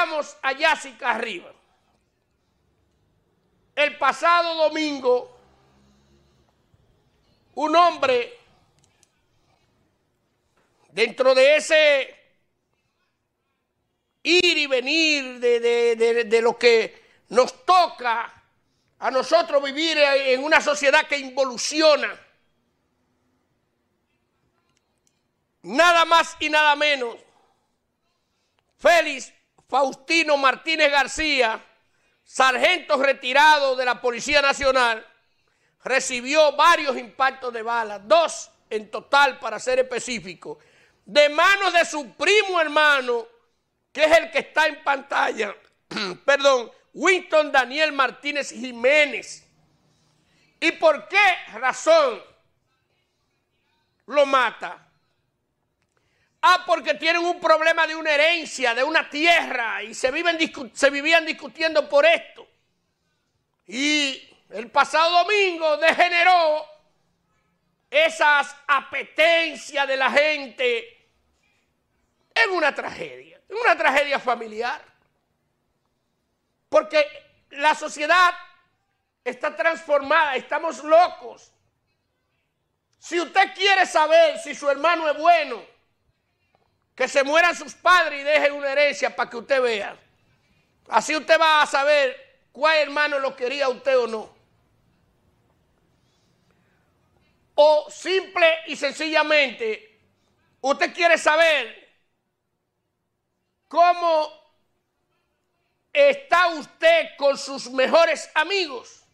Vamos a Yásica arriba. El pasado domingo, un hombre dentro de ese ir y venir de, de, lo que nos toca a nosotros vivir en una sociedad que involuciona. Nada más y nada menos. Félix Faustino Martínez García, sargento retirado de la Policía Nacional, recibió varios impactos de bala, dos en total para ser específico, de manos de su primo hermano, que es el que está en pantalla, perdón, Winston Daniel Martínez Jiménez. ¿Y por qué razón lo mata? Ah, porque tienen un problema de una herencia, de una tierra, y se, viven, se vivían discutiendo por esto. Y el pasado domingo degeneró esas apetencias de la gente en una tragedia, en una tragedia familiar. Porque la sociedad está transformada, estamos locos. Si usted quiere saber si su hermano es bueno, que se mueran sus padres y dejen una herencia para que usted vea. Así usted va a saber cuál hermano lo quería usted o no. O simple y sencillamente, usted quiere saber cómo está usted con sus mejores amigos.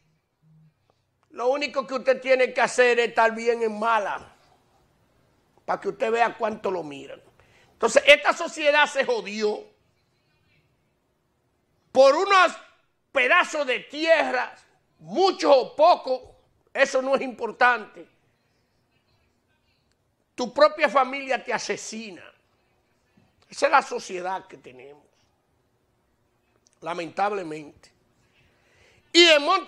Lo único que usted tiene que hacer es estar bien en mala, para que usted vea cuánto lo miran. Entonces, esta sociedad se jodió por unos pedazos de tierra, mucho o poco eso no es importante. Tu propia familia te asesina. Esa es la sociedad que tenemos, lamentablemente. Y en